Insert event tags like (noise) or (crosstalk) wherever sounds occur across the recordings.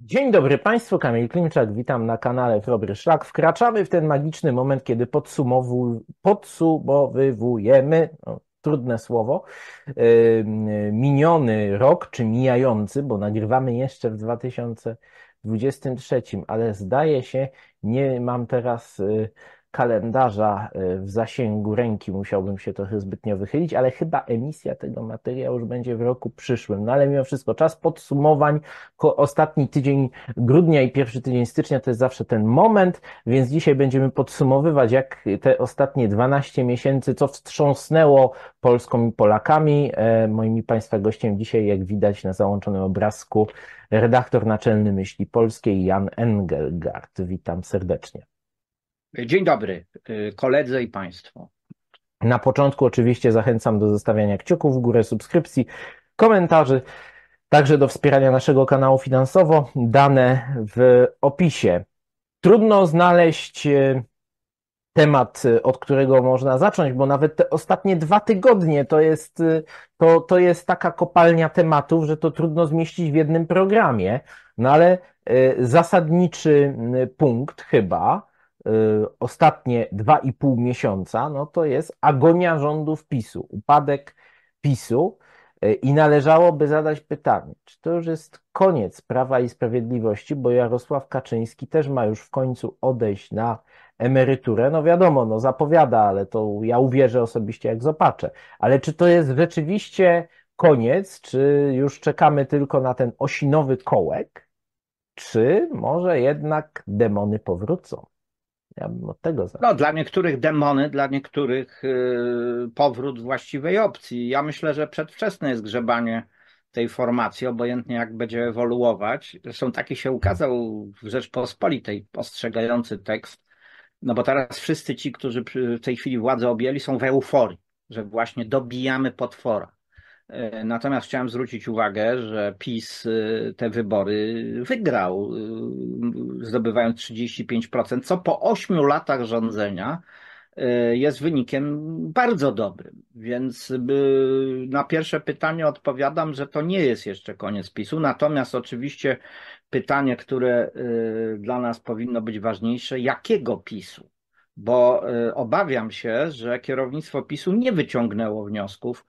Dzień dobry Państwu, Kamil Klimczak, witam na kanale Frobry Szlak. Wkraczamy w ten magiczny moment, kiedy podsumowujemy, no, trudne słowo, miniony rok, czy mijający, bo nagrywamy jeszcze w 2023, ale zdaje się, nie mam teraz y, kalendarza y, w zasięgu ręki musiałbym się trochę zbytnio wychylić, ale chyba emisja tego materiału już będzie w roku przyszłym. No ale mimo wszystko czas podsumowań. Ostatni tydzień grudnia i pierwszy tydzień stycznia to jest zawsze ten moment, więc dzisiaj będziemy podsumowywać, jak te ostatnie 12 miesięcy, co wstrząsnęło Polską i Polakami. E, moimi Państwa gościem dzisiaj, jak widać na załączonym obrazku, redaktor naczelny Myśli Polskiej Jan Engelgard. Witam serdecznie. Dzień dobry y, koledze i państwo. Na początku oczywiście zachęcam do zostawiania kciuków w górę, subskrypcji, komentarzy, także do wspierania naszego kanału finansowo. Dane w opisie. Trudno znaleźć y, temat, y, od którego można zacząć, bo nawet te ostatnie dwa tygodnie to jest, to, to jest taka kopalnia tematów, że to trudno zmieścić w jednym programie. No ale zasadniczy punkt chyba Y, ostatnie dwa i pół miesiąca, no to jest agonia rządów PiSu, upadek PiSu. Y, I należałoby zadać pytanie, czy to już jest koniec Prawa i Sprawiedliwości, bo Jarosław Kaczyński też ma już w końcu odejść na emeryturę. No wiadomo, no zapowiada, ale to ja uwierzę osobiście, jak zobaczę. Ale czy to jest rzeczywiście koniec, czy już czekamy tylko na ten osinowy kołek, czy może jednak demony powrócą? Ja bym od tego zaczął. No, dla niektórych demony, dla niektórych yy, powrót właściwej opcji. Ja myślę, że przedwczesne jest grzebanie tej formacji, obojętnie jak będzie ewoluować. Zresztą taki się ukazał w Rzeczpospolitej ostrzegający tekst, no bo teraz wszyscy ci, którzy w tej chwili władzę objęli, są w euforii, że właśnie dobijamy potwora. E, natomiast chciałem zwrócić uwagę, że PiS e, te wybory wygrał, e, zdobywając 35%, co po 8 latach rządzenia jest wynikiem bardzo dobrym. Więc na pierwsze pytanie odpowiadam, że to nie jest jeszcze koniec PiSu. Natomiast oczywiście pytanie, które dla nas powinno być ważniejsze, jakiego PiSu? Bo obawiam się, że kierownictwo PiSu nie wyciągnęło wniosków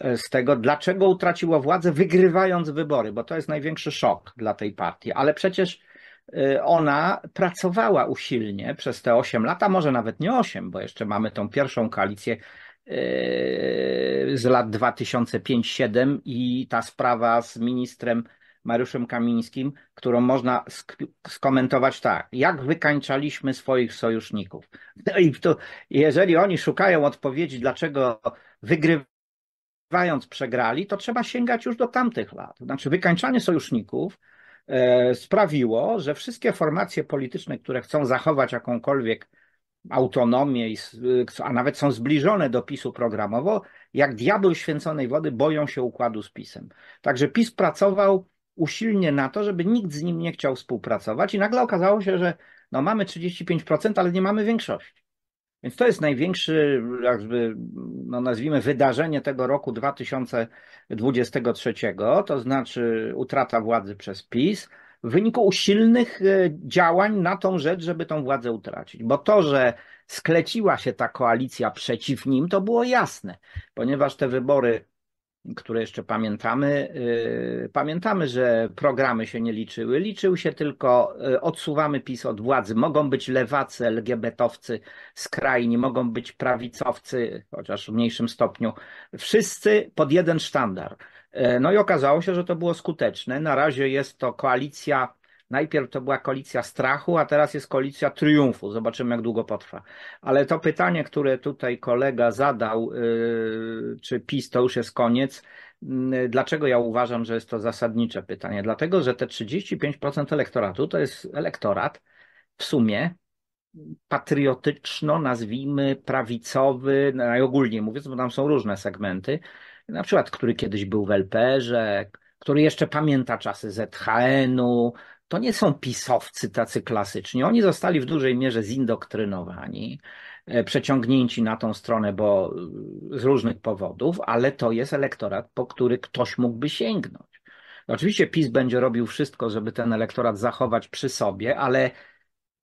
E, z tego, dlaczego utraciła władzę, wygrywając wybory, bo to jest największy szok dla tej partii. Ale przecież e, ona pracowała usilnie przez te 8 lat, a może nawet nie 8, bo jeszcze mamy tą pierwszą koalicję e, z lat 2005-2007 i ta sprawa z ministrem Mariuszem Kamińskim, którą można skomentować tak, jak wykańczaliśmy swoich sojuszników. No i to, jeżeli oni szukają odpowiedzi, dlaczego wygrywają, grając przegrali, to trzeba sięgać już do tamtych lat. Znaczy wykańczanie sojuszników e, sprawiło, że wszystkie formacje polityczne, które chcą zachować jakąkolwiek autonomię, e, a nawet są zbliżone do PiSu programowo, jak diabeł święconej wody boją się układu z PiSem. Także PiS pracował usilnie na to, żeby nikt z nim nie chciał współpracować i nagle okazało się, że no mamy 35%, ale nie mamy większości. Więc to jest największy, jakby, no nazwijmy, wydarzenie tego roku 2023, to znaczy utrata władzy przez PiS w wyniku usilnych e, działań na tą rzecz, żeby tą władzę utracić. Bo to, że skleciła się ta koalicja przeciw nim, to było jasne, ponieważ te wybory które jeszcze pamiętamy, y, pamiętamy, że programy się nie liczyły. Liczył się tylko, y, odsuwamy PiS od władzy. Mogą być lewacy, LGBTowcy, skrajni, mogą być prawicowcy, chociaż w mniejszym stopniu. Wszyscy pod jeden sztandar. Y, no i okazało się, że to było skuteczne. Na razie jest to koalicja Najpierw to była koalicja strachu, a teraz jest koalicja triumfu. Zobaczymy, jak długo potrwa. Ale to pytanie, które tutaj kolega zadał, yy, czy PiS to już jest koniec, yy, Dlaczego ja uważam, że jest to zasadnicze pytanie? Dlatego, że te 35% elektoratu to jest elektorat w sumie patriotyczno, nazwijmy, prawicowy, najogólniej no mówiąc, bo tam są różne segmenty, na przykład, który kiedyś był w LPR-ze, który jeszcze pamięta czasy ZHN-u, to nie są pisowcy tacy klasyczni. Oni zostali w dużej mierze zindoktrynowani, e, przeciągnięci na tą stronę, bo e, z różnych powodów, ale to jest elektorat, po który ktoś mógłby sięgnąć. Oczywiście PiS będzie robił wszystko, żeby ten elektorat zachować przy sobie, ale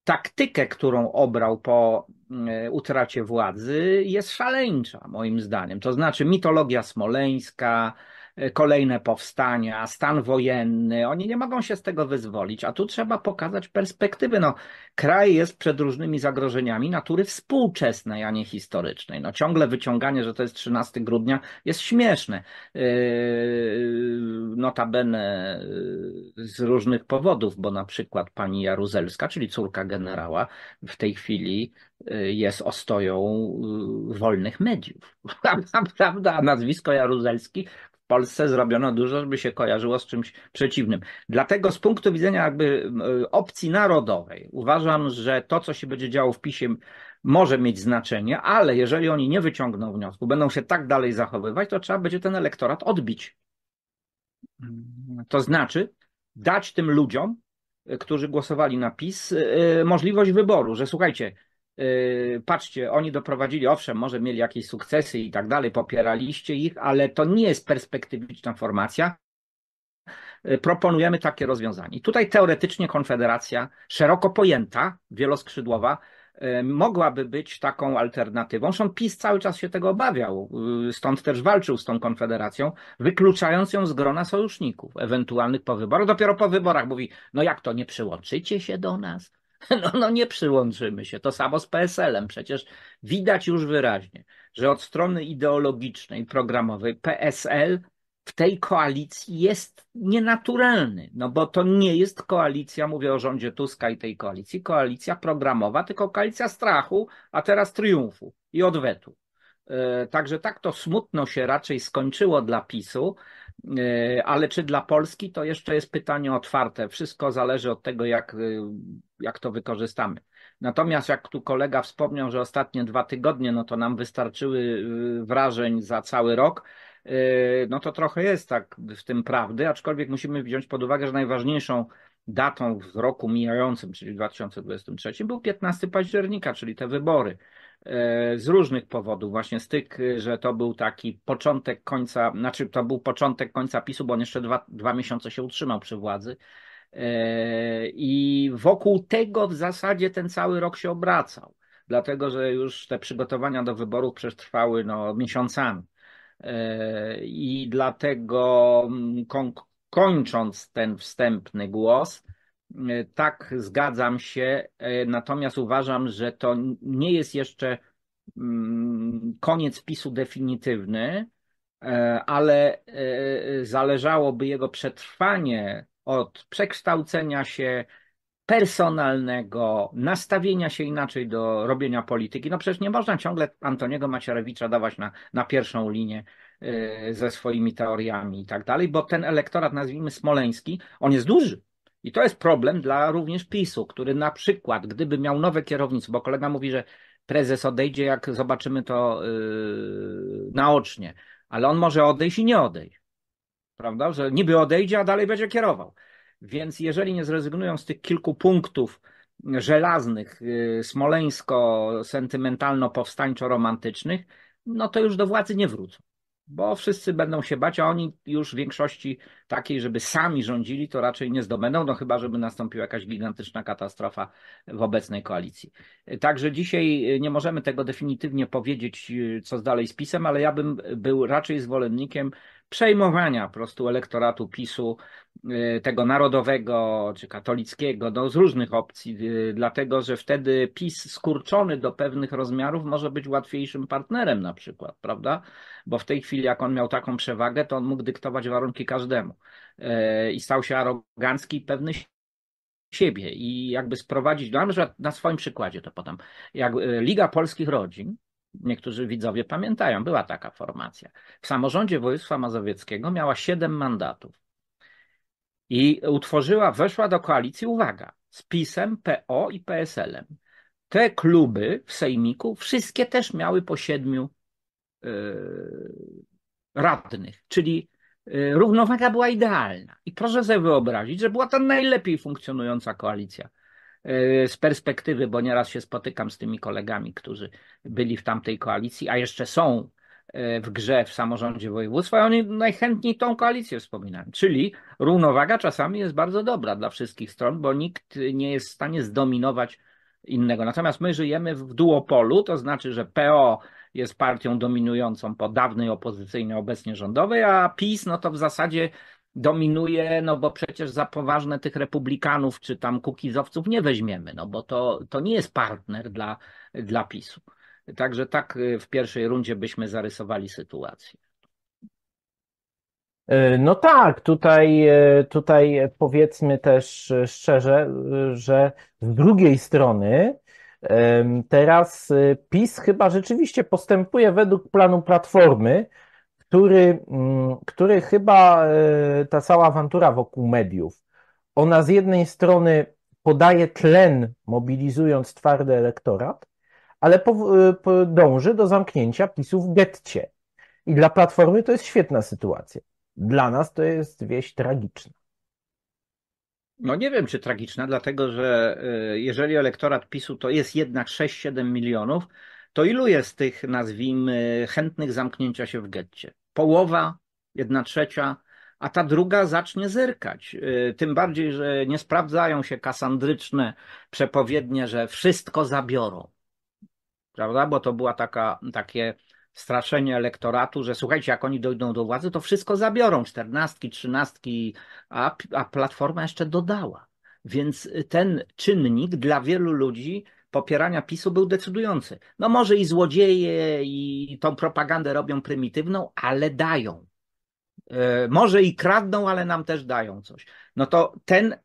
taktykę, którą obrał po e, utracie władzy, jest szaleńcza, moim zdaniem. To znaczy mitologia smoleńska, E, kolejne powstania, stan wojenny. Oni nie mogą się z tego wyzwolić, a tu trzeba pokazać perspektywy. No, kraj jest przed różnymi zagrożeniami natury współczesnej, a nie historycznej. No, ciągle wyciąganie, że to jest 13 grudnia, jest śmieszne. E, notabene e, z różnych powodów, bo na przykład pani Jaruzelska, czyli córka generała, w tej chwili jest ostoją wolnych mediów. (laughs) Prawda? Nazwisko Jaruzelski w Polsce zrobiono dużo, żeby się kojarzyło z czymś przeciwnym. Dlatego z punktu widzenia jakby y, opcji narodowej uważam, że to, co się będzie działo w PiSie może mieć znaczenie, ale jeżeli oni nie wyciągną wniosku, będą się tak dalej zachowywać, to trzeba będzie ten elektorat odbić. To znaczy dać tym ludziom, y, którzy głosowali na PiS, y, możliwość wyboru, że słuchajcie, Yy, patrzcie, oni doprowadzili, owszem, może mieli jakieś sukcesy i tak dalej, popieraliście ich, ale to nie jest perspektywiczna formacja. Yy, proponujemy takie rozwiązanie. I tutaj teoretycznie Konfederacja, szeroko pojęta, wieloskrzydłowa, yy, mogłaby być taką alternatywą. Zresztą PiS cały czas się tego obawiał, stąd też walczył z tą Konfederacją, wykluczając ją z grona sojuszników ewentualnych po wyborach. Dopiero po wyborach mówi, no jak to, nie przyłączycie się do nas? (laughs) No, no nie przyłączymy się. To samo z PSL-em. Przecież widać już wyraźnie, że od strony ideologicznej, programowej PSL w tej koalicji jest nienaturalny, no bo to nie jest koalicja, mówię o rządzie Tuska i tej koalicji, koalicja programowa, tylko koalicja strachu, a teraz triumfu i odwetu. E, także tak to smutno się raczej skończyło dla PiSu, E, ale czy dla Polski to jeszcze jest pytanie otwarte. Wszystko zależy od tego, jak, e, jak to wykorzystamy. Natomiast jak tu kolega wspomniał, że ostatnie dwa tygodnie, no to nam wystarczyły e, wrażeń za cały rok no to trochę jest tak w tym prawdy, aczkolwiek musimy wziąć pod uwagę, że najważniejszą datą w roku mijającym, czyli 2023, był 15 października, czyli te wybory. E, z różnych powodów, właśnie z tych, że to był taki początek końca, znaczy to był początek końca PiSu, bo on jeszcze dwa, dwa miesiące się utrzymał przy władzy. E, I wokół tego w zasadzie ten cały rok się obracał, dlatego że już te przygotowania do wyborów przetrwały no, miesiącami. E, I dlatego mm, kończąc ten wstępny głos, E, tak, zgadzam się, e, natomiast uważam, że to nie jest jeszcze mm, koniec PiSu definitywny, e, ale zależałoby jego przetrwanie od przekształcenia się personalnego, nastawienia się inaczej do robienia polityki. No przecież nie można ciągle Antoniego Macierewicza dawać na, na pierwszą linię ze swoimi teoriami i tak dalej, bo ten elektorat, nazwijmy smoleński, on jest duży i to jest problem dla również PiSu, który na przykład, gdyby miał nowe kierownictwo, bo kolega mówi, że prezes odejdzie, jak zobaczymy to yy, naocznie, ale on może odejść i nie odejść. Prawda? Że niby odejdzie, a dalej będzie kierował. Więc jeżeli nie zrezygnują z tych kilku punktów żelaznych, yy, smoleńsko-sentymentalno-powstańczo-romantycznych, no to już do władzy nie wrócą bo wszyscy będą się bać, a oni już w większości takiej, żeby sami rządzili, to raczej nie zdobędą, no chyba, żeby nastąpiła jakaś gigantyczna katastrofa w obecnej koalicji. Także dzisiaj e, nie możemy tego definitywnie powiedzieć, e, co z dalej z PiSem, ale ja bym był raczej zwolennikiem przejmowania po prostu elektoratu PiSu, y, tego narodowego czy katolickiego, no, z różnych opcji, y, dlatego że wtedy PiS skurczony do pewnych rozmiarów może być łatwiejszym partnerem na przykład, prawda? Bo w tej chwili jak on miał taką przewagę, to on mógł dyktować warunki każdemu y, i stał się arogancki i pewny siebie i jakby sprowadzić, no na przykład na swoim przykładzie to podam, jak Liga Polskich Rodzin niektórzy widzowie pamiętają, była taka formacja. W samorządzie województwa mazowieckiego miała siedem mandatów i utworzyła, weszła do koalicji, uwaga, z PiSem, PO i PSL-em. Te kluby w Sejmiku wszystkie też miały po siedmiu yy, radnych, czyli e, równowaga była idealna. I proszę sobie wyobrazić, że była to najlepiej funkcjonująca koalicja E, z perspektywy, bo nieraz się spotykam z tymi kolegami, którzy byli w tamtej koalicji, a jeszcze są e, w grze w samorządzie województwa i oni najchętniej tą koalicję wspominają. Czyli równowaga czasami jest bardzo dobra dla wszystkich stron, bo nikt nie jest w stanie zdominować innego. Natomiast my żyjemy w duopolu, to znaczy, że PO jest partią dominującą po dawnej opozycyjnej, obecnie rządowej, a PiS no to w zasadzie dominuje, no bo przecież za poważne tych republikanów czy tam kukizowców nie weźmiemy, no bo to, to nie jest partner dla, dla PiSu. Także tak y, w pierwszej rundzie byśmy zarysowali sytuację. Y, no tak, tutaj, y, tutaj powiedzmy też szczerze, że z drugiej strony teraz PiS chyba rzeczywiście postępuje według planu Platformy, który, mm, który chyba e, ta cała awantura wokół mediów, ona z jednej strony podaje tlen, mobilizując twardy elektorat, ale po, e, po, dąży do zamknięcia PiSu w getcie. I dla Platformy to jest świetna sytuacja. Dla nas to jest wieść tragiczna. No nie wiem, czy tragiczna, dlatego że e, jeżeli elektorat PiSu to jest jednak 6-7 milionów, to ilu jest tych, nazwijmy, chętnych zamknięcia się w getcie? połowa, jedna trzecia, a ta druga zacznie zerkać. Y, tym bardziej, że nie sprawdzają się kasandryczne przepowiednie, że wszystko zabiorą. Prawda? Bo to była taka, takie straszenie elektoratu, że słuchajcie, jak oni dojdą do władzy, to wszystko zabiorą, czternastki, trzynastki, a, a Platforma jeszcze dodała. Więc ten czynnik dla wielu ludzi popierania PiSu był decydujący. No może i złodzieje i tą propagandę robią prymitywną, ale dają. E, może i kradną, ale nam też dają coś. No to ten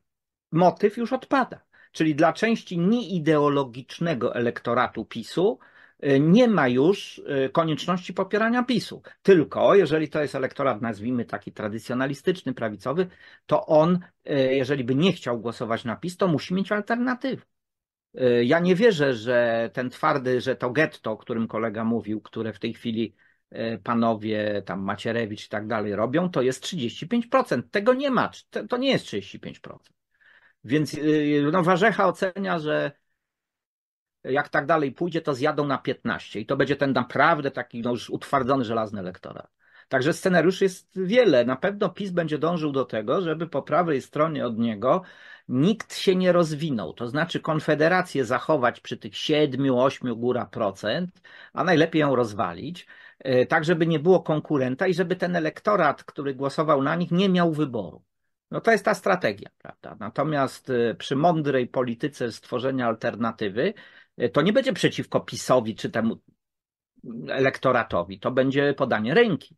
motyw już odpada. Czyli dla części nieideologicznego elektoratu PiSu e, nie ma już e, konieczności popierania PiSu. Tylko jeżeli to jest elektorat, nazwijmy taki tradycjonalistyczny, prawicowy, to on, jeżeli by nie chciał głosować na PiS, to musi mieć alternatywę. E, ja nie wierzę, że ten twardy, że to getto, o którym kolega mówił, które w tej chwili e, panowie tam Macierewicz i tak dalej robią, to jest 35%. Tego nie ma, to nie jest 35%. Więc e, no, Warzecha ocenia, że jak tak dalej pójdzie, to zjadą na 15 i to będzie ten naprawdę taki no, już utwardzony żelazny elektorat. Także scenariusz jest wiele. Na pewno PiS będzie dążył do tego, żeby po prawej stronie od niego nikt się nie rozwinął. To znaczy konfederację zachować przy tych 7-8 góra procent, a najlepiej ją rozwalić, e, tak żeby nie było konkurenta i żeby ten elektorat, który głosował na nich, nie miał wyboru. No to jest ta strategia, prawda? Natomiast e, przy mądrej polityce stworzenia alternatywy, e, to nie będzie przeciwko PiSowi czy temu elektoratowi, to będzie podanie ręki.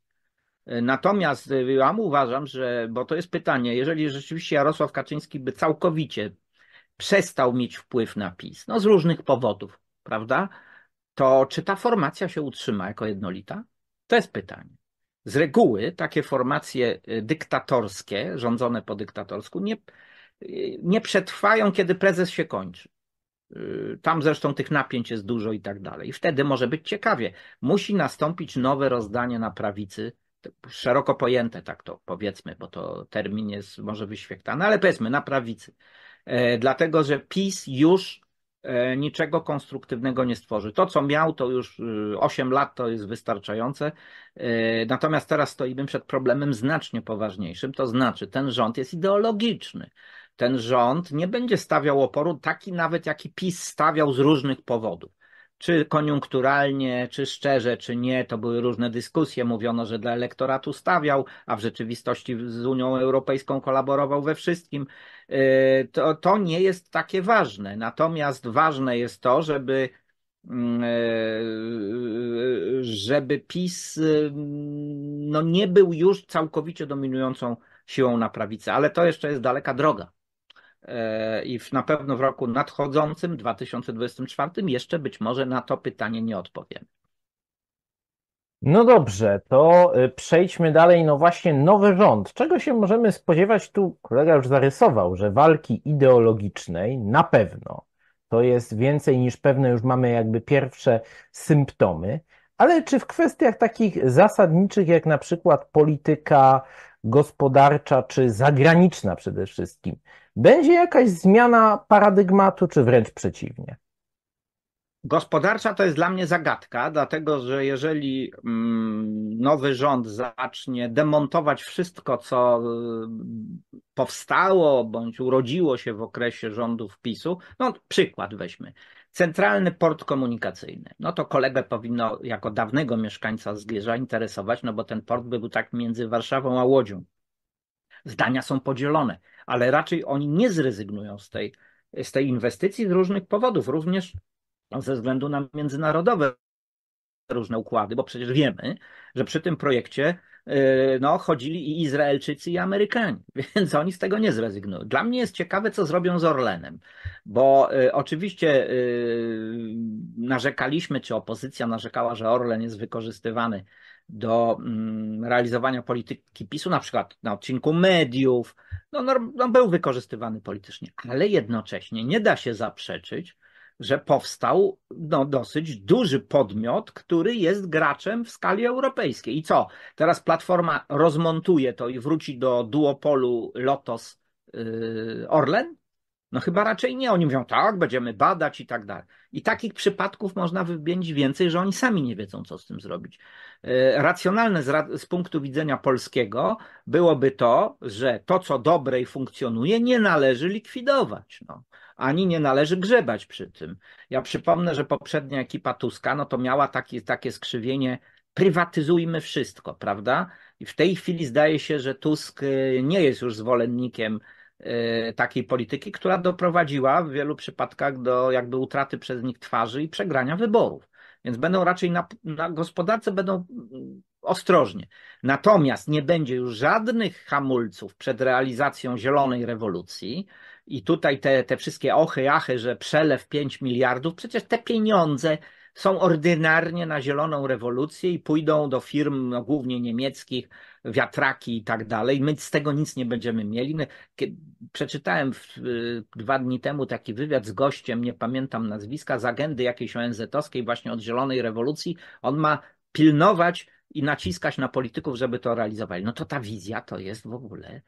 Natomiast ja y, uważam, że, bo to jest pytanie, jeżeli rzeczywiście Jarosław Kaczyński by całkowicie przestał mieć wpływ na PiS, no z różnych powodów, prawda, to czy ta formacja się utrzyma jako jednolita? To jest pytanie. Z reguły takie formacje y, dyktatorskie, rządzone po dyktatorsku, nie, y, nie przetrwają, kiedy prezes się kończy. Tam zresztą tych napięć jest dużo i tak dalej. I wtedy może być ciekawie. Musi nastąpić nowe rozdanie na prawicy szeroko pojęte, tak to powiedzmy, bo to termin jest może wyświechtany, ale powiedzmy na prawicy. E, dlatego, że PiS już e, niczego konstruktywnego nie stworzy. To, co miał, to już 8 y, lat to jest wystarczające. E, natomiast teraz stoimy przed problemem znacznie poważniejszym, to znaczy ten rząd jest ideologiczny. Ten rząd nie będzie stawiał oporu taki nawet, jaki PiS stawiał z różnych powodów czy koniunkturalnie, czy szczerze, czy nie, to były różne dyskusje. Mówiono, że dla elektoratu stawiał, a w rzeczywistości z Unią Europejską kolaborował we wszystkim. Yy, to, to nie jest takie ważne. Natomiast ważne jest to, żeby mm, yy, żeby PiS yy, no nie był już całkowicie dominującą siłą na prawicy, ale to jeszcze jest daleka droga. E, i w, na pewno w roku nadchodzącym, 2024, jeszcze być może na to pytanie nie odpowiem. No dobrze, to y, przejdźmy dalej. No właśnie, nowy rząd. Czego się możemy spodziewać? Tu kolega już zarysował, że walki ideologicznej na pewno to jest więcej niż pewne, już mamy jakby pierwsze symptomy. Ale czy w kwestiach takich zasadniczych, jak na przykład polityka gospodarcza czy zagraniczna przede wszystkim, będzie jakaś zmiana paradygmatu, czy wręcz przeciwnie? Gospodarcza to jest dla mnie zagadka, dlatego że jeżeli mm, nowy rząd zacznie demontować wszystko, co y, powstało bądź urodziło się w okresie rządów PiSu, no przykład weźmy. Centralny port komunikacyjny. No to kolegę powinno jako dawnego mieszkańca Zgierza interesować, no bo ten port był tak między Warszawą a Łodzią. Zdania są podzielone ale raczej oni nie zrezygnują z tej, z tej inwestycji z różnych powodów, również ze względu na międzynarodowe różne układy, bo przecież wiemy, że przy tym projekcie y, no, chodzili i Izraelczycy, i Amerykanie, (laughs) więc oni z tego nie zrezygnują. Dla mnie jest ciekawe, co zrobią z Orlenem, bo y, oczywiście y, narzekaliśmy, czy opozycja narzekała, że Orlen jest wykorzystywany do mm, realizowania polityki PiSu, na przykład na odcinku mediów, no, no, był wykorzystywany politycznie, ale jednocześnie nie da się zaprzeczyć, że powstał no, dosyć duży podmiot, który jest graczem w skali europejskiej. I co? Teraz Platforma rozmontuje to i wróci do duopolu Lotos-Orlen? Y, no chyba raczej nie. Oni mówią, tak, będziemy badać i tak dalej. I takich przypadków można wybić więcej, że oni sami nie wiedzą, co z tym zrobić. E, racjonalne z, z, punktu widzenia polskiego byłoby to, że to, co dobre i funkcjonuje, nie należy likwidować. No. Ani nie należy grzebać przy tym. Ja przypomnę, że poprzednia ekipa Tuska, no to miała taki, takie skrzywienie prywatyzujmy wszystko, prawda? I w tej chwili zdaje się, że Tusk e, nie jest już zwolennikiem Y, takiej polityki, która doprowadziła w wielu przypadkach do jakby utraty przez nich twarzy i przegrania wyborów. Więc będą raczej na, na gospodarce będą mm, ostrożnie. Natomiast nie będzie już żadnych hamulców przed realizacją zielonej rewolucji. I tutaj te, te wszystkie ochy, achy, że przelew 5 miliardów, przecież te pieniądze są ordynarnie na zieloną rewolucję i pójdą do firm, no, głównie niemieckich, wiatraki i tak dalej. My z tego nic nie będziemy mieli. No, przeczytałem w, y, dwa dni temu taki wywiad z gościem, nie pamiętam nazwiska, z agendy jakiejś ONZ-owskiej właśnie od zielonej rewolucji. On ma pilnować i naciskać na polityków, żeby to realizowali. No to ta wizja to jest w ogóle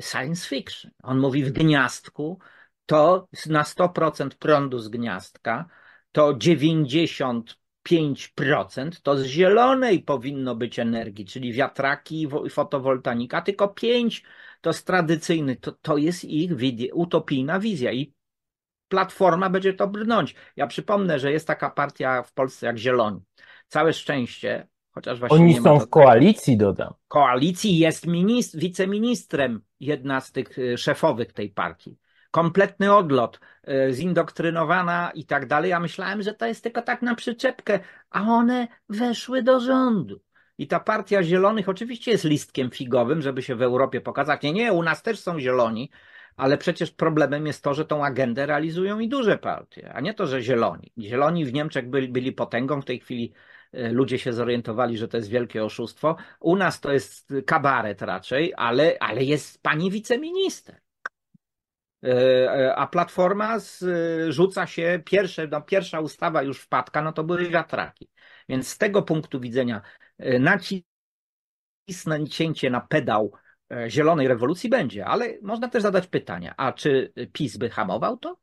science fiction. On mówi w gniazdku, to na 100% prądu z gniazdka, to 95% to z zielonej powinno być energii, czyli wiatraki i fotowoltanika, tylko 5% to z tradycyjny. To, to jest ich utopijna wizja i Platforma będzie to brnąć. Ja przypomnę, że jest taka partia w Polsce jak Zieloni. Całe szczęście, chociaż właśnie. Oni są w koalicji, dodam. Koalicji jest minist- wiceministrem jedna z tych y, szefowych tej partii kompletny odlot, e, zindoktrynowana i tak dalej. Ja myślałem, że to jest tylko tak na przyczepkę, a one weszły do rządu. I ta partia zielonych oczywiście jest listkiem figowym, żeby się w Europie pokazać. Nie, nie, u nas też są zieloni, ale przecież problemem jest to, że tą agendę realizują i duże partie, a nie to, że zieloni. Zieloni w Niemczech byli, byli potęgą, w tej chwili e, ludzie się zorientowali, że to jest wielkie oszustwo. U nas to jest kabaret raczej, ale, ale jest pani wiceminister. E, e, a platforma e, rzuca się, pierwsze, no pierwsza ustawa już wpadka, no to były wiatraki. Więc z tego punktu widzenia cięcie na pedał zielonej rewolucji będzie, ale można też zadać pytania, a czy PiS by hamował to?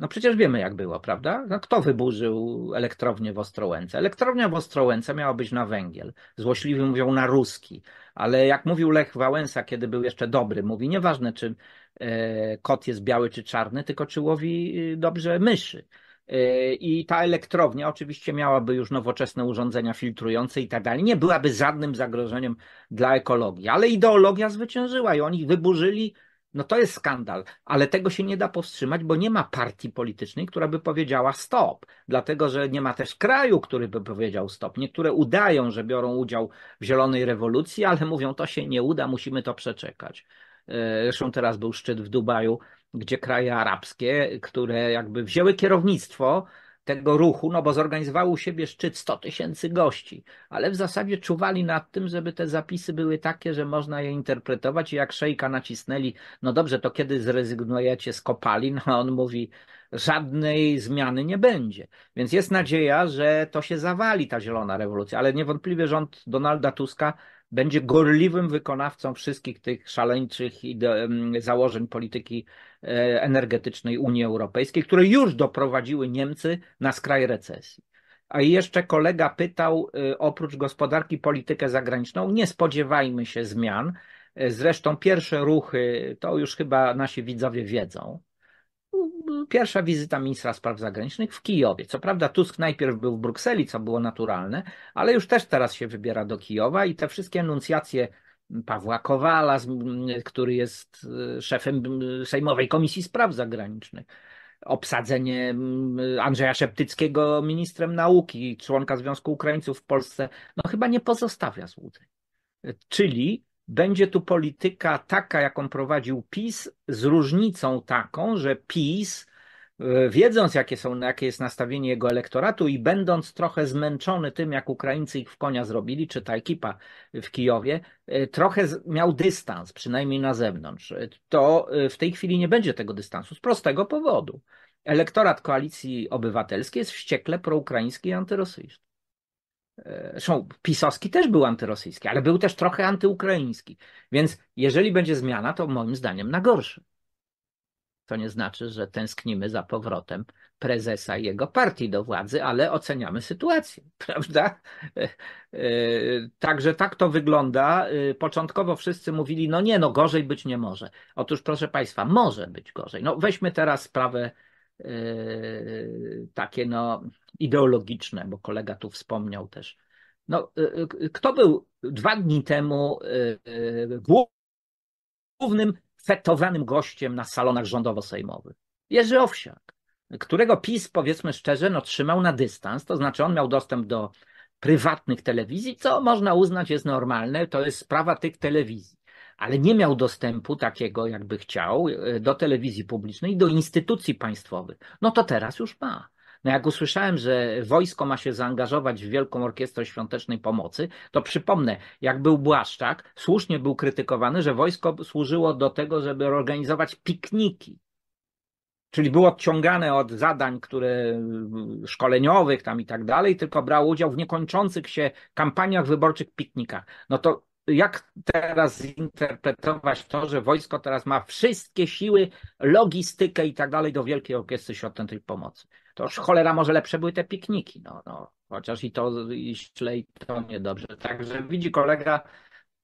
No przecież wiemy, jak było, prawda? No kto wyburzył elektrownię w Ostrołęce? Elektrownia w Ostrołęce miała być na węgiel. Złośliwy mówią na ruski. Ale jak mówił Lech Wałęsa, kiedy był jeszcze dobry, mówi, nieważne czy e, kot jest biały czy czarny, tylko czy łowi y, dobrze myszy. E, I ta elektrownia oczywiście miałaby już nowoczesne urządzenia filtrujące i tak dalej. Nie byłaby żadnym zagrożeniem dla ekologii, ale ideologia zwyciężyła i oni wyburzyli no to jest skandal, ale tego się nie da powstrzymać, bo nie ma partii politycznej, która by powiedziała stop, dlatego że nie ma też kraju, który by powiedział stop. Niektóre udają, że biorą udział w zielonej rewolucji, ale mówią, to się nie uda, musimy to przeczekać. E, zresztą teraz był szczyt w Dubaju, gdzie kraje arabskie, które jakby wzięły kierownictwo tego ruchu, no bo zorganizował u siebie szczyt 100 tysięcy gości, ale w zasadzie czuwali nad tym, żeby te zapisy były takie, że można je interpretować i jak szejka nacisnęli, no dobrze, to kiedy zrezygnujecie z kopalin, a on mówi, żadnej zmiany nie będzie. Więc jest nadzieja, że to się zawali, ta zielona rewolucja, ale niewątpliwie rząd Donalda Tuska będzie gorliwym wykonawcą wszystkich tych szaleńczych założeń polityki e, energetycznej Unii Europejskiej, które już doprowadziły Niemcy na skraj recesji. A jeszcze kolega pytał, e, oprócz gospodarki, politykę zagraniczną. Nie spodziewajmy się zmian. E, zresztą pierwsze ruchy, to już chyba nasi widzowie wiedzą, pierwsza wizyta ministra spraw zagranicznych w Kijowie. Co prawda Tusk najpierw był w Brukseli, co było naturalne, ale już też teraz się wybiera do Kijowa i te wszystkie enuncjacje Pawła Kowala, który jest e, szefem Sejmowej Komisji Spraw Zagranicznych, obsadzenie Andrzeja Szeptyckiego ministrem nauki, członka Związku Ukraińców w Polsce, no chyba nie pozostawia złudzeń. E, czyli będzie tu polityka taka, jaką prowadził PiS, z różnicą taką, że PiS, e, wiedząc jakie, są, jakie jest nastawienie jego elektoratu i będąc trochę zmęczony tym, jak Ukraińcy ich w konia zrobili, czy ta ekipa w Kijowie, e, trochę miał dystans, przynajmniej na zewnątrz, e, to w tej chwili nie będzie tego dystansu z prostego powodu. Elektorat Koalicji Obywatelskiej jest wściekle proukraiński i antyrosyjski zresztą pisowski też był antyrosyjski, ale był też trochę antyukraiński. Więc jeżeli będzie zmiana, to moim zdaniem na gorszy. To nie znaczy, że tęsknimy za powrotem prezesa i jego partii do władzy, ale oceniamy sytuację, (laughs) prawda? E, e, także tak to wygląda. E, początkowo wszyscy mówili, no nie, no gorzej być nie może. Otóż proszę Państwa, może być gorzej. No weźmy teraz sprawę takie, no ideologiczne, bo kolega tu wspomniał też. No, y, y, kto był dwa dni temu y, głównym fetowanym gościem na salonach rządowo-sejmowych? Jerzy Owsiak, którego PiS, powiedzmy szczerze, no, trzymał na dystans, to znaczy on miał dostęp do prywatnych telewizji, co można uznać jest normalne, to jest sprawa tych telewizji ale nie miał dostępu takiego, jakby chciał, do telewizji publicznej, do instytucji państwowych. No to teraz już ma. No jak usłyszałem, że wojsko ma się zaangażować w Wielką Orkiestrę Świątecznej Pomocy, to przypomnę, jak był Błaszczak, słusznie był krytykowany, że wojsko służyło do tego, żeby organizować pikniki. Czyli było odciągane od zadań, które mm, szkoleniowych tam i tak dalej, tylko brało udział w niekończących się kampaniach wyborczych, piknikach. No to jak teraz zinterpretować to, że wojsko teraz ma wszystkie siły, logistykę i tak dalej do Wielkiej Orkiestry Świątecznej Pomocy? Toż cholera może lepsze były te pikniki, no, no. chociaż i to i źle, i to niedobrze. Także widzi kolega,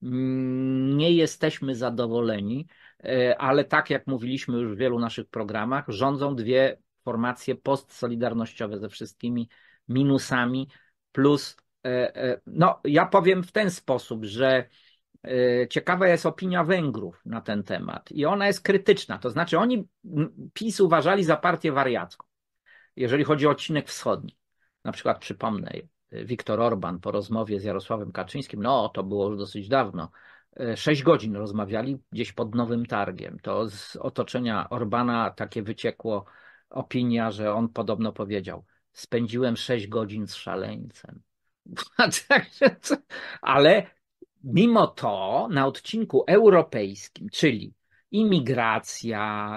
mm, nie jesteśmy zadowoleni, e, ale tak jak mówiliśmy już w wielu naszych programach, rządzą dwie formacje postsolidarnościowe ze wszystkimi minusami, plus, e, e, no ja powiem w ten sposób, że ciekawa jest opinia Węgrów na ten temat i ona jest krytyczna, to znaczy oni PiS uważali za partię wariacką, jeżeli chodzi o odcinek wschodni. Na przykład przypomnę, y, Viktor Orban po rozmowie z Jarosławem Kaczyńskim, no to było już dosyć dawno, y, sześć godzin rozmawiali gdzieś pod Nowym Targiem. To z otoczenia Orbana takie wyciekło opinia, że on podobno powiedział, spędziłem sześć godzin z szaleńcem. (laughs) Ale mimo to na odcinku europejskim, czyli imigracja,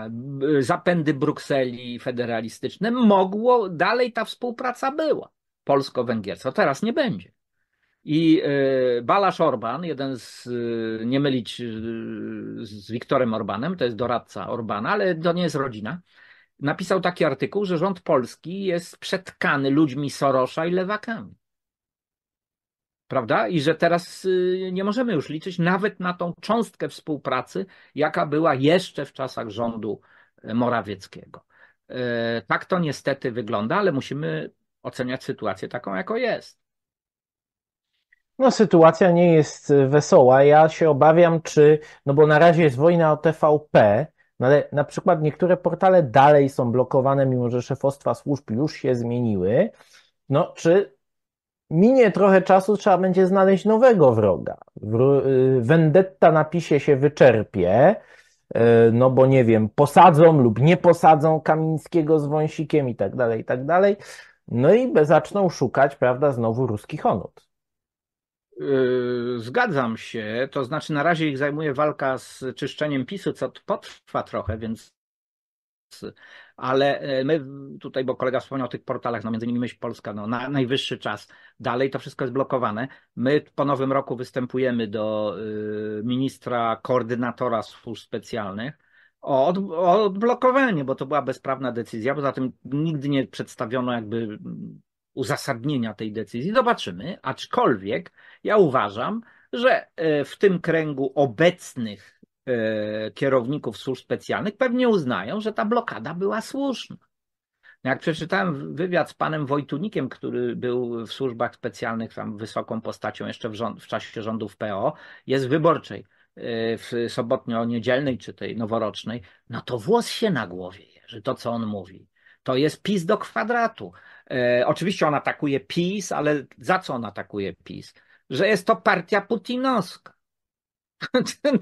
y, zapędy Brukseli federalistyczne, mogło, dalej ta współpraca była polsko-węgierska. Teraz nie będzie. I y, Balasz Orban, jeden z, y, nie mylić z Wiktorem Orbanem, to jest doradca Orbana, ale to nie jest rodzina, napisał taki artykuł, że rząd polski jest przetkany ludźmi Sorosza i lewakami prawda? I że teraz y, nie możemy już liczyć nawet na tą cząstkę współpracy, jaka była jeszcze w czasach rządu y, Morawieckiego. Y, tak to niestety wygląda, ale musimy oceniać sytuację taką, jaką jest. No, sytuacja nie jest wesoła. Ja się obawiam, czy, no bo na razie jest wojna o TVP, no ale na przykład niektóre portale dalej są blokowane, mimo że szefostwa służb już się zmieniły. No, czy minie trochę czasu, trzeba będzie znaleźć nowego wroga. Wendetta y, na PiSie się wyczerpie, y, no bo nie wiem, posadzą lub nie posadzą Kamińskiego z Wąsikiem i tak dalej, i tak dalej. No i zaczną szukać, prawda, znowu ruskich onut. Y, zgadzam się, to znaczy na razie ich zajmuje walka z czyszczeniem PiSu, co potrwa trochę, więc ale e, my tutaj, bo kolega wspomniał o tych portalach, no między innymi Myśl Polska, no na najwyższy czas. Dalej to wszystko jest blokowane. My po nowym roku występujemy do y, ministra koordynatora służb specjalnych o, od, o odblokowanie, bo to była bezprawna decyzja, poza tym nigdy nie przedstawiono jakby uzasadnienia tej decyzji. Zobaczymy, aczkolwiek ja uważam, że e, w tym kręgu obecnych E, kierowników służb specjalnych pewnie uznają, że ta blokada była słuszna. Jak przeczytałem wywiad z panem Wojtunikiem, który był w służbach specjalnych, tam wysoką postacią jeszcze w, rząd, w czasie rządów PO, jest wyborczej, e, w sobotnio-niedzielnej czy tej noworocznej, no to włos się na głowie jeży, to co on mówi. To jest PiS do kwadratu. E, oczywiście on atakuje PiS, ale za co on atakuje PiS? Że jest to partia putinowska (laughs)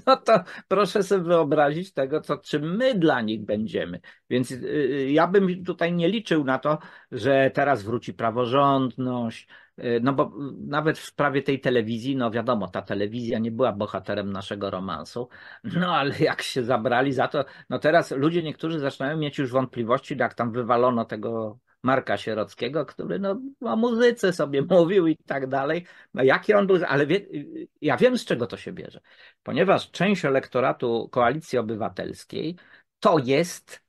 no to proszę sobie wyobrazić tego, co, czym my dla nich będziemy. Więc y, y, ja bym tutaj nie liczył na to, że teraz wróci praworządność, y, no bo nawet w sprawie tej telewizji, no wiadomo, ta telewizja nie była bohaterem naszego romansu, no ale jak się zabrali za to, no teraz ludzie niektórzy zaczynają mieć już wątpliwości, jak tam wywalono tego Marka Sierockiego, który no, o muzyce sobie (laughs) mówił i tak dalej. No, jaki on był, ale wie, ja wiem z czego to się bierze. Ponieważ część elektoratu Koalicji Obywatelskiej to jest,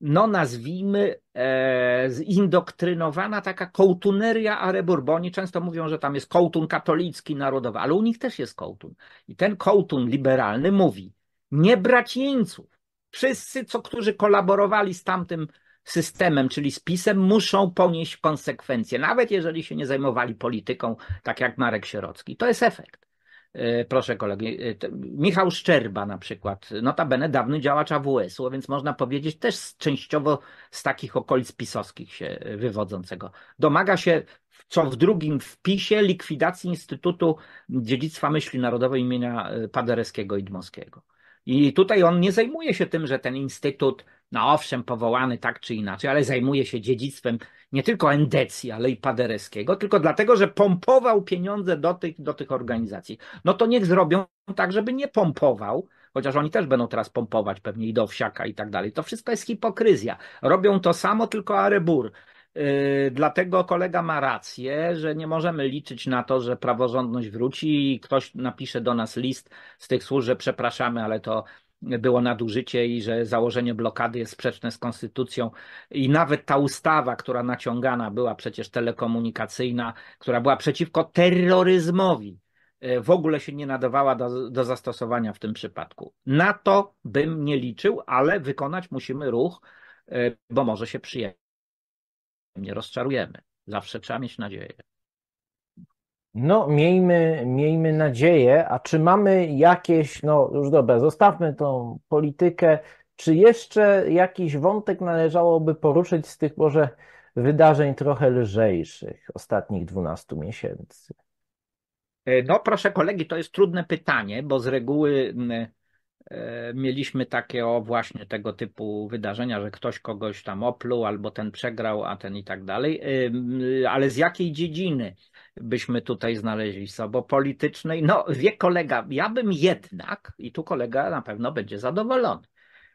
no nazwijmy, e, zindoktrynowana taka kołtuneria arebourboni. Często mówią, że tam jest kołtun katolicki, narodowy, ale u nich też jest kołtun. I ten kołtun liberalny mówi, nie brać jeńców. Wszyscy, co, którzy kolaborowali z tamtym systemem, czyli z PiSem, muszą ponieść konsekwencje, nawet jeżeli się nie zajmowali polityką, tak jak Marek Sierocki. To jest efekt. E, proszę kolegi, e, Michał Szczerba na przykład, notabene dawny działacz AWS-u, więc można powiedzieć też częściowo z takich okolic pisowskich się e, wywodzącego. Domaga się, co w drugim wpisie, likwidacji Instytutu Dziedzictwa Myśli Narodowej imienia Paderewskiego i Dmowskiego. I tutaj on nie zajmuje się tym, że ten instytut, no owszem, powołany tak czy inaczej, ale zajmuje się dziedzictwem nie tylko Endecji, ale i Paderewskiego, tylko dlatego, że pompował pieniądze do tych, do tych organizacji. No to niech zrobią tak, żeby nie pompował, chociaż oni też będą teraz pompować pewnie i do wsiaka i tak dalej. To wszystko jest hipokryzja. Robią to samo, tylko arebur. Y, dlatego kolega ma rację, że nie możemy liczyć na to, że praworządność wróci i ktoś napisze do nas list z tych służb, że przepraszamy, ale to było nadużycie i że założenie blokady jest sprzeczne z konstytucją. I nawet ta ustawa, która naciągana była przecież telekomunikacyjna, która była przeciwko terroryzmowi, y, w ogóle się nie nadawała do, do zastosowania w tym przypadku. Na to bym nie liczył, ale wykonać musimy ruch, y, bo może się przyjawić nie rozczarujemy. Zawsze trzeba mieć nadzieję. No, miejmy, miejmy nadzieję, a czy mamy jakieś, no już dobra, zostawmy tą politykę, czy jeszcze jakiś wątek należałoby poruszyć z tych może wydarzeń trochę lżejszych ostatnich 12 miesięcy? E, no, proszę kolegi, to jest trudne pytanie, bo z reguły mm, E, mieliśmy takie o właśnie tego typu wydarzenia, że ktoś kogoś tam opluł, albo ten przegrał, a ten i tak dalej. Ale z jakiej dziedziny byśmy tutaj znaleźli sobą? Politycznej? No wie kolega, ja bym jednak, i tu kolega na pewno będzie zadowolony,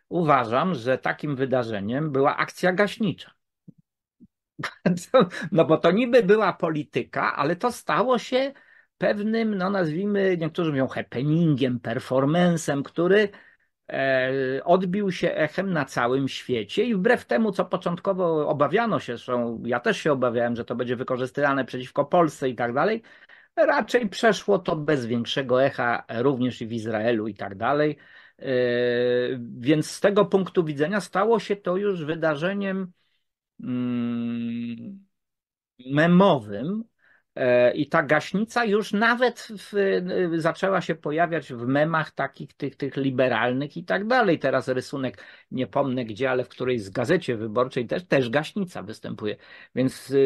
uważam, że takim wydarzeniem była akcja gaśnicza. (laughs) No bo to niby była polityka, ale to stało się pewnym, no nazwijmy, niektórzy mówią happeningiem, performancem, który e, odbił się echem na całym świecie i wbrew temu, co początkowo obawiano się, zresztą ja też się obawiałem, że to będzie wykorzystywane przeciwko Polsce i tak dalej, raczej przeszło to bez większego echa również i w Izraelu i tak dalej. E, więc z tego punktu widzenia stało się to już wydarzeniem mm, memowym, E, I ta gaśnica już nawet w, e, zaczęła się pojawiać w memach takich tych, tych liberalnych i tak dalej. Teraz rysunek, nie pomnę gdzie, ale w którejś z gazecie wyborczej też, też gaśnica występuje. Więc e,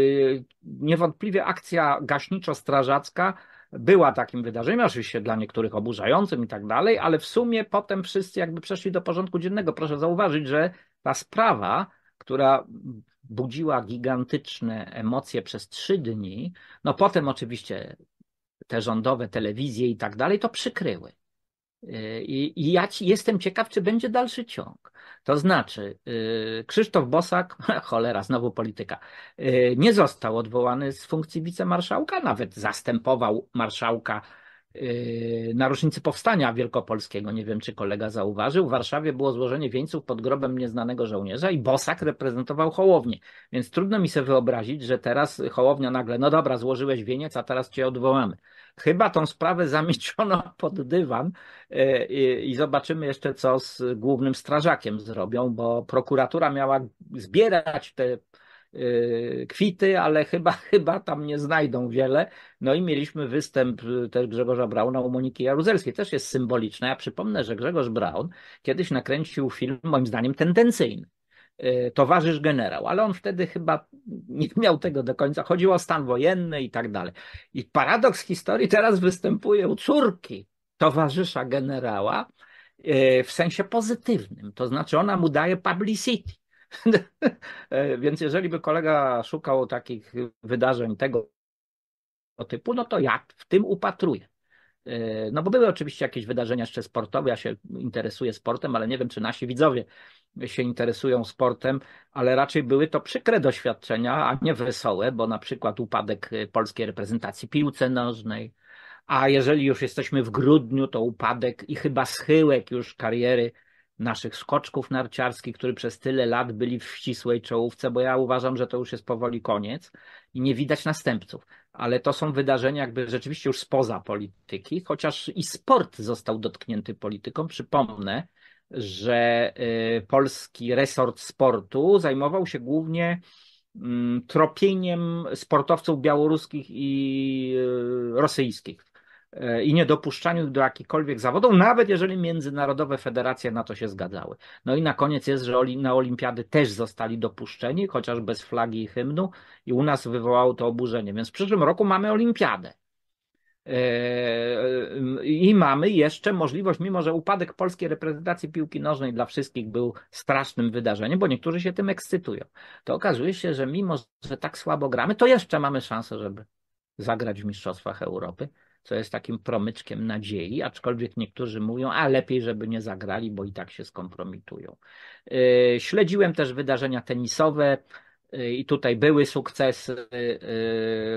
niewątpliwie akcja gaśniczo-strażacka była takim wydarzeniem, oczywiście dla niektórych oburzającym i tak dalej, ale w sumie potem wszyscy jakby przeszli do porządku dziennego. Proszę zauważyć, że ta sprawa, która budziła gigantyczne emocje przez trzy dni, no potem oczywiście te rządowe telewizje i tak dalej to przykryły. Y, I, ja jestem ciekaw, czy będzie dalszy ciąg. To znaczy, y, Krzysztof Bosak, (laughs) cholera, znowu polityka, y, nie został odwołany z funkcji wicemarszałka, nawet zastępował marszałka Y, na rocznicy powstania wielkopolskiego, nie wiem czy kolega zauważył, w Warszawie było złożenie wieńców pod grobem nieznanego żołnierza i Bosak reprezentował Hołownię. Więc trudno mi sobie wyobrazić, że teraz Hołownia nagle, no dobra, złożyłeś wieniec, a teraz cię odwołamy. Chyba tą sprawę (laughs) zamieciono pod dywan y, i, i zobaczymy jeszcze, co z głównym strażakiem zrobią, bo prokuratura miała zbierać te Y, kwity, ale chyba, (laughs) chyba tam nie znajdą wiele. No i mieliśmy występ y, też Grzegorza Brauna u Moniki Jaruzelskiej, też jest symboliczne. Ja przypomnę, że Grzegorz Braun kiedyś nakręcił film, moim zdaniem, tendencyjny. Y, Towarzysz generał, ale on wtedy chyba (laughs) nie miał tego do końca. Chodziło o stan wojenny i tak dalej. I paradoks historii teraz występuje u córki towarzysza generała w sensie pozytywnym. To znaczy, ona mu daje publicity (laughs) E, więc jeżeli by kolega szukał takich wydarzeń tego typu, no to ja w tym upatruję. E, no bo były oczywiście jakieś wydarzenia jeszcze sportowe, ja się interesuję sportem, ale nie wiem, czy nasi widzowie się interesują sportem, ale raczej były to przykre doświadczenia, a nie wesołe, bo na przykład upadek e, polskiej reprezentacji piłce nożnej, a jeżeli już jesteśmy w grudniu, to upadek i chyba schyłek już kariery naszych skoczków narciarskich, którzy przez tyle lat byli w ścisłej czołówce, bo ja uważam, że to już jest powoli koniec i nie widać następców. Ale to są wydarzenia jakby rzeczywiście już spoza polityki, chociaż i sport został dotknięty polityką. Przypomnę, że y, polski resort sportu zajmował się głównie mm, tropieniem sportowców białoruskich i y, rosyjskich. E, i niedopuszczaniu do jakichkolwiek zawodów, nawet jeżeli międzynarodowe federacje na to się zgadzały. No i na koniec jest, że na olimpiady też zostali dopuszczeni, chociaż bez flagi i hymnu i u nas wywołało to oburzenie. Więc w przyszłym roku mamy olimpiadę. E, I mamy jeszcze możliwość, mimo że upadek polskiej reprezentacji piłki nożnej dla wszystkich był strasznym wydarzeniem, bo niektórzy się tym ekscytują, to okazuje się, że mimo że tak słabo gramy, to jeszcze mamy szansę, żeby zagrać w Mistrzostwach Europy co jest takim promyczkiem nadziei, aczkolwiek niektórzy mówią, a lepiej, żeby nie zagrali, bo i tak się skompromitują. Y, śledziłem też wydarzenia tenisowe. Y, I tutaj były sukcesy,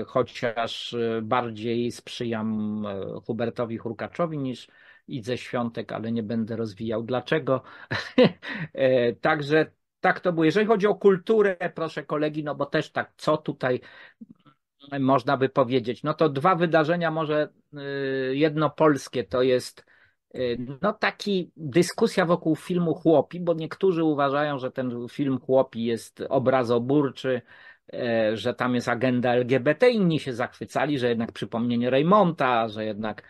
y, chociaż bardziej sprzyjam e, Hubertowi Hurkaczowi niż Idze Świątek, ale nie będę rozwijał dlaczego. (laughs) E, także tak to było. Jeżeli chodzi o kulturę, proszę kolegi, no bo też tak, co tutaj można by powiedzieć. No to dwa wydarzenia, może y, jedno polskie, to jest y, no taki dyskusja wokół filmu Chłopi, bo niektórzy uważają, że ten film Chłopi jest obrazoburczy, e, że tam jest agenda LGBT, inni się zachwycali, że jednak przypomnienie Reymonta, że jednak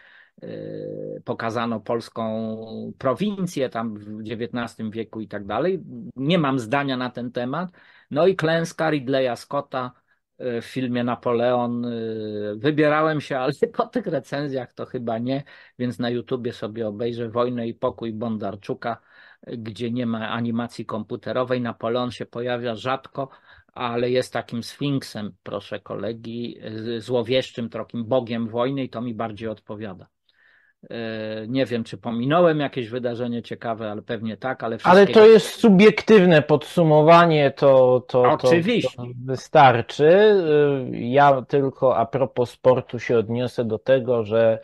y, pokazano polską prowincję tam w XIX wieku i tak dalej. Nie mam zdania na ten temat. No i klęska Ridleya Scotta, E, w filmie Napoleon. E, wybierałem się, ale (laughs) po tych recenzjach to chyba nie, więc na YouTubie sobie obejrzę Wojnę i Pokój Bondarczuka, gdzie nie ma animacji komputerowej. Napoleon się pojawia rzadko, ale jest takim sfinksem, proszę kolegi, e, złowieszczym, trokim bogiem wojny i to mi bardziej odpowiada. E, nie wiem, czy pominąłem jakieś wydarzenie ciekawe, ale pewnie tak, ale wszystkie... Ale to jest subiektywne podsumowanie, to, to, Oczywiście. to wystarczy. Y, ja tylko a propos sportu się odniosę do tego, że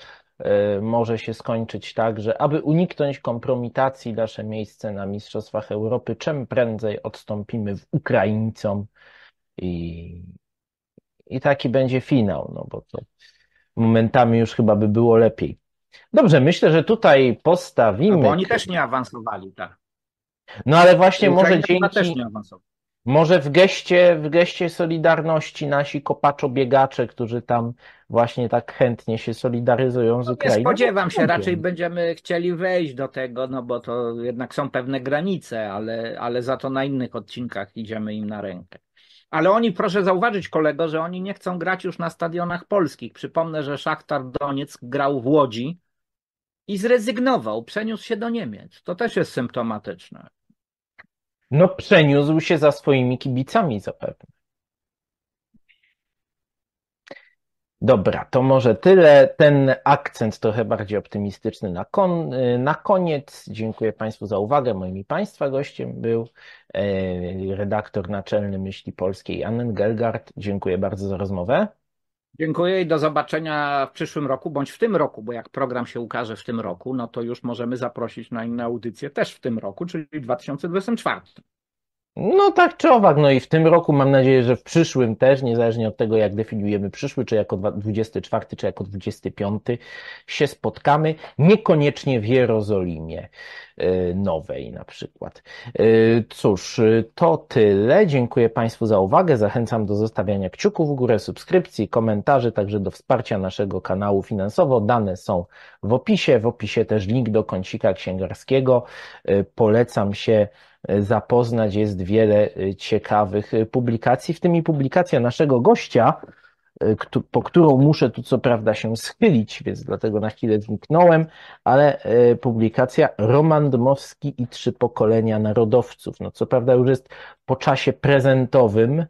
y, może się skończyć tak, że aby uniknąć kompromitacji, nasze miejsce na Mistrzostwach Europy czym prędzej odstąpimy w Ukraińcom i, i taki będzie finał, no bo to momentami już chyba by było lepiej. Dobrze, myślę, że tutaj postawimy. No bo oni też nie awansowali, tak. No ale właśnie Ukraina może dzięki. Też nie Może w geście, w geście Solidarności nasi kopaczo-biegacze, którzy tam właśnie tak chętnie się solidaryzują z no, Ukrainą. Nie spodziewam no, się, raczej będziemy chcieli wejść do tego, no bo to jednak są pewne granice, ale, ale za to na innych odcinkach idziemy im na rękę. Ale oni, proszę zauważyć kolego, że oni nie chcą grać już na stadionach polskich. Przypomnę, że Szachtar Donieck grał w Łodzi i zrezygnował, przeniósł się do Niemiec. To też jest symptomatyczne. No przeniósł się za swoimi kibicami zapewne. Dobra, to może tyle. Ten akcent trochę bardziej optymistyczny na, kon, y, na koniec. Dziękuję Państwu za uwagę. Moim i Państwa gościem był e, redaktor naczelny Myśli Polskiej Annen Gelgard. Dziękuję bardzo za rozmowę. Dziękuję i do zobaczenia w przyszłym roku, bądź w tym roku, bo jak program się ukaże w tym roku, no to już możemy zaprosić na inne audycje też w tym roku, czyli 2024. No tak czy owak, no i w tym roku mam nadzieję, że w przyszłym też, niezależnie od tego jak definiujemy przyszły, czy jako 24, czy jako 25, się spotkamy, niekoniecznie w Jerozolimie e, Nowej na przykład. E, cóż, to tyle. Dziękuję Państwu za uwagę. Zachęcam do zostawiania kciuków w górę, subskrypcji, komentarzy, także do wsparcia naszego kanału finansowo. Dane są w opisie, w opisie też link do kącika księgarskiego. E, polecam się zapoznać. Jest wiele y, ciekawych y, publikacji, w tym i publikacja naszego gościa, y, po którą muszę tu co prawda się schylić, więc dlatego na chwilę zniknąłem, ale publikacja Roman Dmowski i trzy pokolenia narodowców. No co prawda już jest po czasie prezentowym,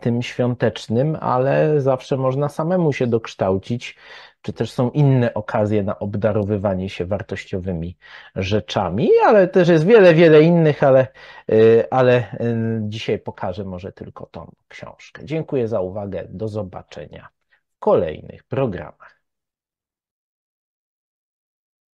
tym świątecznym, ale zawsze można samemu się dokształcić czy też są inne okazje na obdarowywanie się wartościowymi rzeczami, ale też jest wiele, wiele innych, ale, y, ale y, dzisiaj pokażę może tylko tą książkę. Dziękuję za uwagę. Do zobaczenia w kolejnych programach.